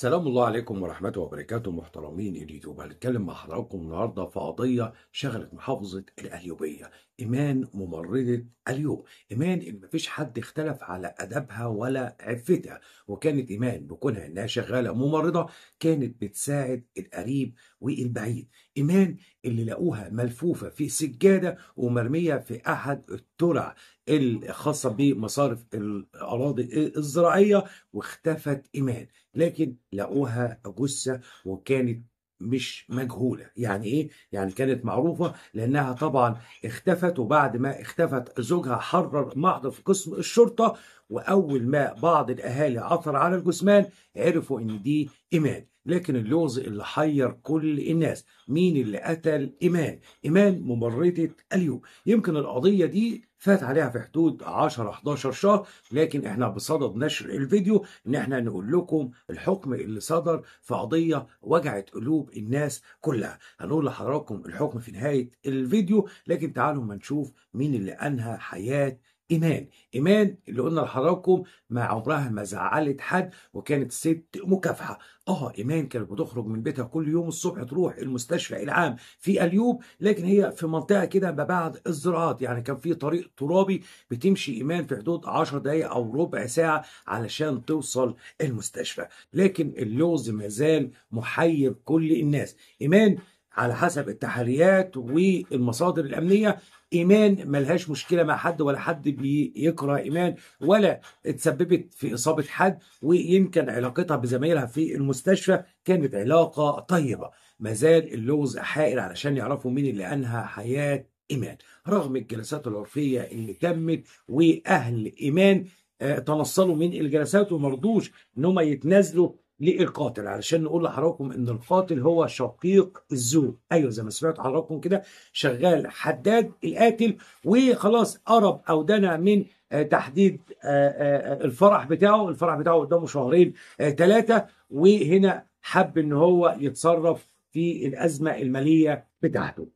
سلام الله عليكم ورحمته وبركاته محترمين اليوتيوب هنتكلم مع حضراتكم النهارده في قضيه شغلت محافظه القليوبيه إيمان ممرضة اليوم إيمان إن مفيش حد اختلف على أدبها ولا عفتها وكانت إيمان بكونها إنها شغالة ممرضة كانت بتساعد القريب والبعيد إيمان اللي لقوها ملفوفة في سجادة ومرمية في أحد الترع الخاصة بمصارف الأراضي الزراعية واختفت إيمان لكن لقوها جثة وكانت مش مجهولة يعني إيه؟ يعني كانت معروفة لأنها طبعا اختفت وبعد ما اختفت زوجها حرر معض في قسم الشرطة وأول ما بعض الأهالي عثر على الجثمان عرفوا إن دي إيمان لكن اللغز اللي حير كل الناس مين اللي قتل إيمان إيمان ممرضة اليوم يمكن القضية دي فات عليها في حدود 10 11 شهر لكن احنا بصدد نشر الفيديو ان احنا نقول لكم الحكم اللي صدر في قضيه وجعت قلوب الناس كلها هنقول لحضراتكم الحكم في نهايه الفيديو لكن تعالوا ما نشوف مين اللي انهى حياه ايمان ايمان اللي قلنا لحضراتكم ما عمرها ما زعلت حد وكانت ست مكافحه اه ايمان كانت بتخرج من بيتها كل يوم الصبح تروح المستشفى العام في اليوب لكن هي في منطقه كده ما بعد الزراعات يعني كان في طريق ترابي بتمشي ايمان في حدود 10 دقائق او ربع ساعه علشان توصل المستشفى لكن اللغز ما زال محير كل الناس ايمان على حسب التحريات والمصادر الامنيه ايمان ملهاش مشكله مع حد ولا حد بيكره ايمان ولا اتسببت في اصابه حد ويمكن علاقتها بزمايلها في المستشفى كانت علاقه طيبه ما زال اللغز حائر علشان يعرفوا مين اللي انهى حياه ايمان رغم الجلسات العرفيه اللي تمت واهل ايمان آه، تنصلوا من الجلسات ومرضوش ان هم يتنازلوا للقاتل علشان نقول لحضراتكم ان القاتل هو شقيق الزوج ايوه زي ما سمعت حضراتكم كده شغال حداد القاتل وخلاص قرب او دنا من آه، تحديد آه، آه، الفرح بتاعه الفرح بتاعه قدامه شهرين ثلاثه وهنا حب ان هو يتصرف في الازمه الماليه بتاعته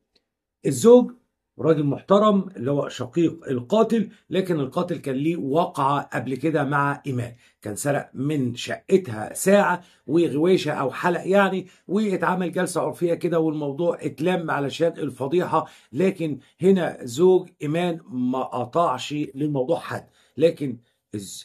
الزوج وراجل محترم اللي هو شقيق القاتل لكن القاتل كان ليه واقعة قبل كده مع إيمان كان سرق من شقتها ساعة وغويشة أو حلق يعني واتعمل جلسة عرفية كده والموضوع اتلم علشان الفضيحة لكن هنا زوج إيمان ما قطعش للموضوع حد لكن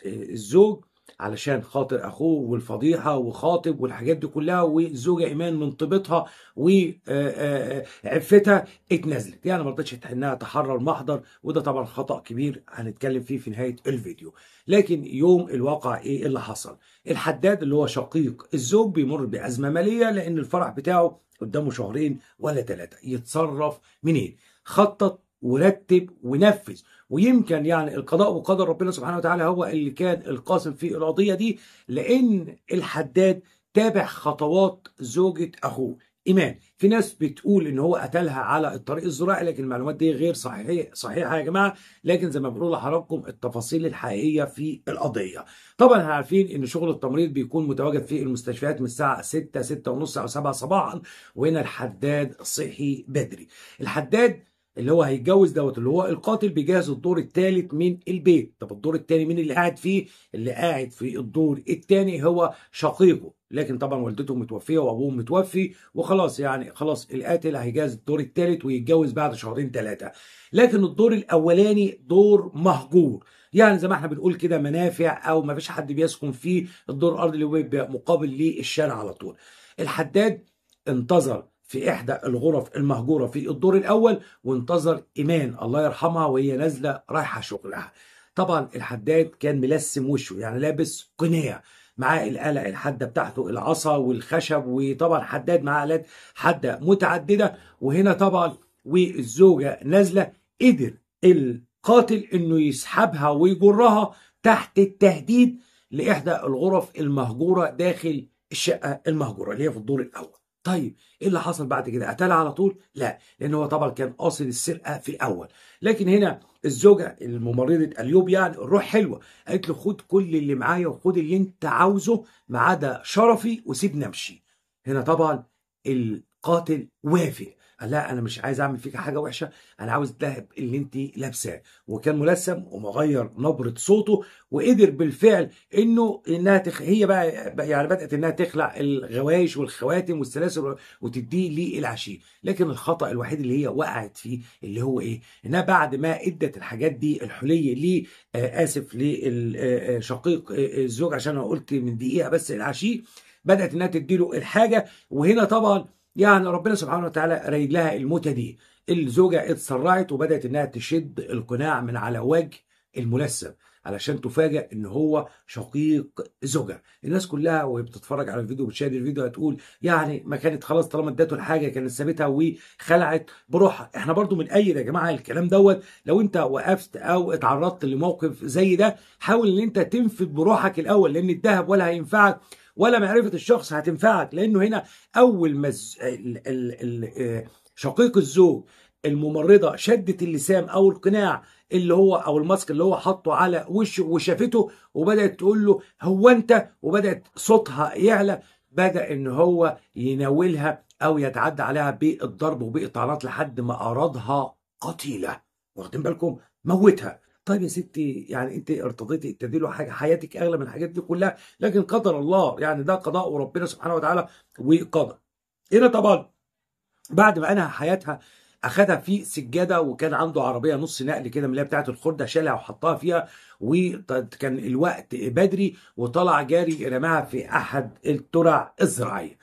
الزوج علشان خاطر اخوه والفضيحه وخاطب والحاجات دي كلها والزوجه ايمان من طيبتها وعفتها آه، آه، آه، اتنزلت يعني ما رضتش انها تحرر محضر وده طبعا خطا كبير هنتكلم فيه في نهايه الفيديو لكن يوم الواقع ايه اللي حصل الحداد اللي هو شقيق الزوج بيمر بازمه ماليه لان الفرح بتاعه قدامه شهرين ولا ثلاثه يتصرف منين خطط ورتب ونفذ ويمكن يعني القضاء وقدر ربنا سبحانه وتعالى هو اللي كان القاسم في القضية دي لأن الحداد تابع خطوات زوجة أخوه إيمان في ناس بتقول إن هو قتلها على الطريق الزراعي لكن المعلومات دي غير صحيحة صحيحة يا جماعة لكن زي ما بقول لحضراتكم التفاصيل الحقيقية في القضية طبعا احنا عارفين إن شغل التمريض بيكون متواجد في المستشفيات من الساعة 6 6 ونص أو 7 صباحا وهنا الحداد صحي بدري الحداد اللي هو هيتجوز دوت اللي هو القاتل بيجهز الدور الثالث من البيت طب الدور الثاني مين اللي قاعد فيه اللي قاعد في الدور الثاني هو شقيقه لكن طبعا والدته متوفيه وابوه متوفي وخلاص يعني خلاص القاتل هيجهز الدور الثالث ويتجوز بعد شهرين ثلاثه لكن الدور الاولاني دور مهجور يعني زي ما احنا بنقول كده منافع او ما فيش حد بيسكن فيه الدور الارضي اللي هو بيبقى مقابل للشارع على طول الحداد انتظر في إحدى الغرف المهجورة في الدور الأول وانتظر إيمان الله يرحمها وهي نازلة رايحة شغلها طبعا الحداد كان ملسم وشه يعني لابس قناع معاه القلق الحاده بتاعته العصا والخشب وطبعا حداد معاه الات حاده متعدده وهنا طبعا والزوجه نازله قدر القاتل انه يسحبها ويجرها تحت التهديد لاحدى الغرف المهجوره داخل الشقه المهجوره اللي هي في الدور الاول طيب ايه اللي حصل بعد كده قتلها على طول لا لان هو طبعا كان قاصد السرقه في الاول لكن هنا الزوجه الممرضه اليوب يعني الروح حلوه قالت له خد كل اللي معايا وخد اللي انت عاوزه ما عدا شرفي وسيبني امشي هنا طبعا القاتل وافق لا انا مش عايز اعمل فيك حاجه وحشه انا عاوز الذهب اللي انت لابساه وكان ملسم ومغير نبره صوته وقدر بالفعل انه انها تخ... هي بقى, يعني بدات انها تخلع الغوايش والخواتم والسلاسل وتديه للعشير لكن الخطا الوحيد اللي هي وقعت فيه اللي هو ايه انها بعد ما ادت الحاجات دي الحليه لي آه اسف لشقيق آه،, آه،, آه،, آه الزوج عشان انا قلت من دقيقه بس العشير بدات انها تديله الحاجه وهنا طبعا يعني ربنا سبحانه وتعالى رايد لها الموتة دي الزوجة اتسرعت وبدأت انها تشد القناع من على وجه الملثم علشان تفاجأ ان هو شقيق زوجها الناس كلها وهي بتتفرج على الفيديو بتشاهد الفيديو هتقول يعني ما كانت خلاص طالما ادته الحاجه كانت سابتها وخلعت بروحها احنا برضو بنأيد يا جماعه الكلام دوت لو انت وقفت او اتعرضت لموقف زي ده حاول ان انت تنفذ بروحك الاول لان الذهب ولا هينفعك ولا معرفه الشخص هتنفعك لانه هنا اول ما آه، شقيق الزوج الممرضه شدت اللسام او القناع اللي هو او الماسك اللي هو حاطه على وشه وشافته وبدات تقول له هو انت وبدات صوتها يعلى بدا ان هو يناولها او يتعدى عليها بالضرب وبالطعنات لحد ما ارادها قتيله واخدين بالكم موتها طيب يا ستي يعني انت ارتضيتي تديله حاجه حياتك اغلى من الحاجات دي كلها لكن قدر الله يعني ده قضاء ربنا سبحانه وتعالى وقدر هنا طبعا بعد ما انهى حياتها اخدها في سجاده وكان عنده عربيه نص نقل كده من اللي بتاعه الخرده شالها وحطها فيها وكان الوقت بدري وطلع جاري رماها في احد الترع الزراعيه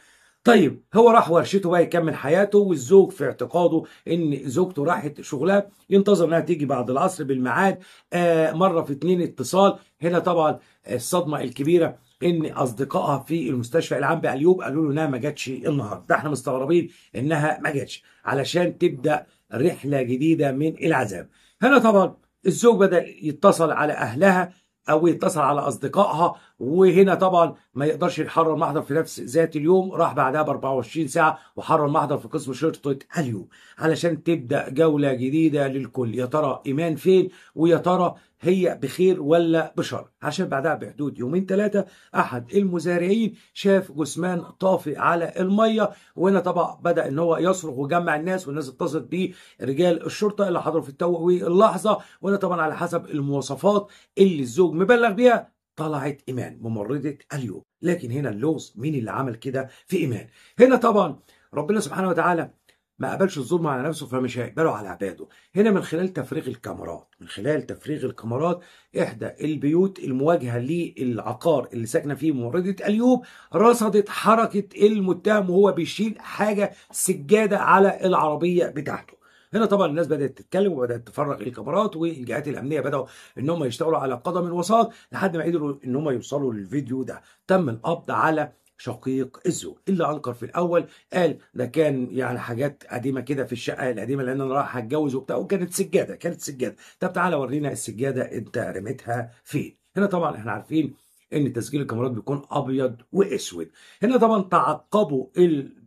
طيب هو راح ورشته بقى يكمل حياته والزوج في اعتقاده ان زوجته راحت شغلها ينتظر انها تيجي بعد العصر بالميعاد آه مره في اتنين اتصال هنا طبعا الصدمه الكبيره ان اصدقائها في المستشفى العام باليوب قالوا له انها ما جاتش النهارده ده احنا مستغربين انها ما جاتش علشان تبدا رحله جديده من العذاب هنا طبعا الزوج بدا يتصل على اهلها او يتصل على اصدقائها وهنا طبعا ما يقدرش يحرر محضر في نفس ذات اليوم راح بعدها ب 24 ساعه وحرر محضر في قسم شرطه اليوم علشان تبدا جوله جديده للكل يا ترى ايمان فين ويا ترى هي بخير ولا بشر عشان بعدها بحدود يومين ثلاثة أحد المزارعين شاف جثمان طافي على المية وهنا طبعا بدأ إن هو يصرخ وجمع الناس والناس اتصلت برجال رجال الشرطة اللي حضروا في التو اللحظة وهنا طبعا على حسب المواصفات اللي الزوج مبلغ بيها طلعت ايمان ممرضه اليوب لكن هنا اللغز مين اللي عمل كده في ايمان هنا طبعا ربنا سبحانه وتعالى ما قبلش الظلم على نفسه فمش هيقبله على عباده هنا من خلال تفريغ الكاميرات من خلال تفريغ الكاميرات احدى البيوت المواجهه للعقار اللي ساكنه فيه ممرضه اليوب رصدت حركه المتهم وهو بيشيل حاجه سجاده على العربيه بتاعته هنا طبعا الناس بدات تتكلم وبدات تفرغ الكاميرات والجهات الامنيه بداوا ان هم يشتغلوا على قدم الوساط لحد ما قدروا ان هم يوصلوا للفيديو ده تم القبض على شقيق الزوج إيه اللي انكر في الاول قال ده كان يعني حاجات قديمه كده في الشقه القديمه لان انا رايح اتجوز وبتاع وكانت سجاده كانت سجاده طب تعالى ورينا السجاده انت رميتها فين هنا طبعا احنا عارفين ان تسجيل الكاميرات بيكون ابيض واسود هنا طبعا تعقبوا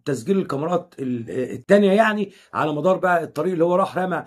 تسجيل الكاميرات الثانيه يعني على مدار بقى الطريق اللي هو راح رمى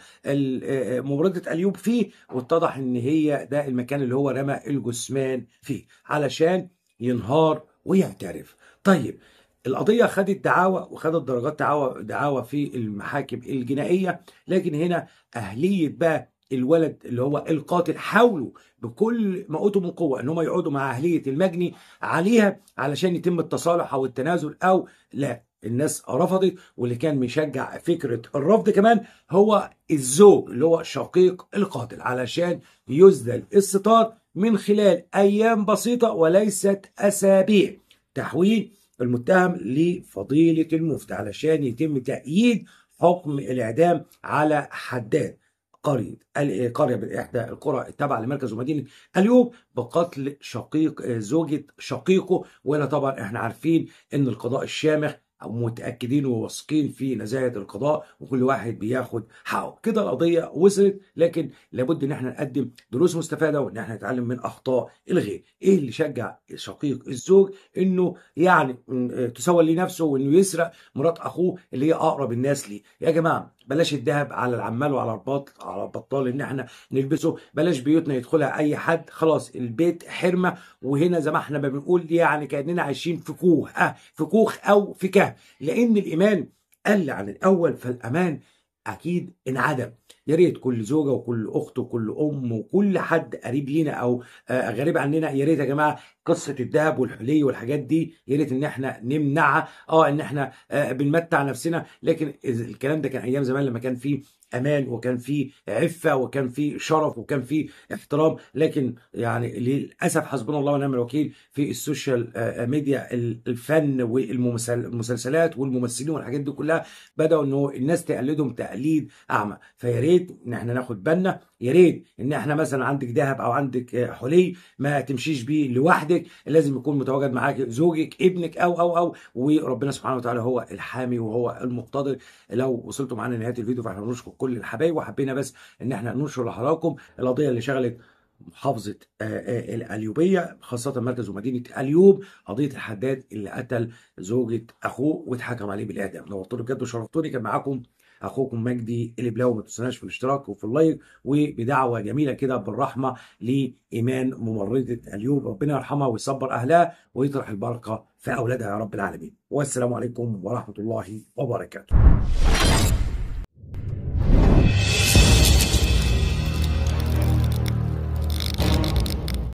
مباراه اليوب فيه واتضح ان هي ده المكان اللي هو رمى الجثمان فيه علشان ينهار ويعترف طيب القضية خدت دعاوى وخدت درجات دعاوى دعاوى في المحاكم الجنائية لكن هنا أهلية بقى الولد اللي هو القاتل حاولوا بكل ما اوتوا من قوه ان هم يقعدوا مع اهليه المجني عليها علشان يتم التصالح او التنازل او لا الناس رفضت واللي كان مشجع فكره الرفض كمان هو الزوج اللي هو شقيق القاتل علشان يسدل الستار من خلال ايام بسيطه وليست اسابيع تحويل المتهم لفضيله المفتي علشان يتم تأييد حكم الاعدام على حداد قرية إيه، قرية بإحدى القرى التابعة لمركز ومدينة اليوم بقتل شقيق آه، زوجة شقيقه وهنا طبعا احنا عارفين ان القضاء الشامخ متاكدين وواثقين في نزاهه القضاء وكل واحد بياخد حقه كده القضيه وصلت لكن لابد ان احنا نقدم دروس مستفاده وان احنا نتعلم من اخطاء الغير ايه اللي شجع شقيق الزوج انه يعني آه، تسول لنفسه وانه يسرق مرات اخوه اللي هي اقرب الناس ليه يا جماعه بلاش الذهب على العمال وعلى البطل على البطال ان احنا نلبسه بلاش بيوتنا يدخلها اي حد خلاص البيت حرمه وهنا زي ما احنا ما بنقول يعني كاننا عايشين في كوه اه في كوخ او في كهف لان الايمان قل عن الاول فالامان اكيد انعدم يا ريت كل زوجه وكل اخت وكل ام وكل حد قريب لينا او آه، غريب عننا يا ريت يا جماعه قصه الذهب والحلي والحاجات دي يا ريت ان احنا نمنعها اه ان احنا آه، بنمتع نفسنا لكن الكلام ده كان ايام زمان لما كان في امان وكان في عفه وكان في شرف وكان في احترام لكن يعني للاسف حسبنا الله ونعم الوكيل في السوشيال آه، ميديا الفن والمسلسلات والممثلين والحاجات دي كلها بداوا ان الناس تقلدهم تقليد اعمى فيا ريت ان احنا ناخد بالنا يا ريت ان احنا مثلا عندك ذهب او عندك آه، حلي ما تمشيش بيه لوحدك لازم يكون متواجد معاك زوجك ابنك او او او وربنا سبحانه وتعالى هو الحامي وهو المقتدر لو وصلتوا معانا لنهايه الفيديو فاحنا بنشكر كل الحبايب وحبينا بس ان احنا ننشر لحضراتكم القضيه اللي شغلت محافظة آه، آه، القليوبية خاصة مركز ومدينة اليوب قضية الحداد اللي قتل زوجة أخوه واتحكم عليه بالإعدام نورتوني بجد وشرفتوني كان معاكم أخوكم مجدي البلاوي ما تنسوناش في الاشتراك وفي اللايك وبدعوة جميلة كده بالرحمة لإيمان ممرضة اليوب ربنا يرحمها ويصبر أهلها ويطرح البركة في أولادها يا رب العالمين والسلام عليكم ورحمة الله وبركاته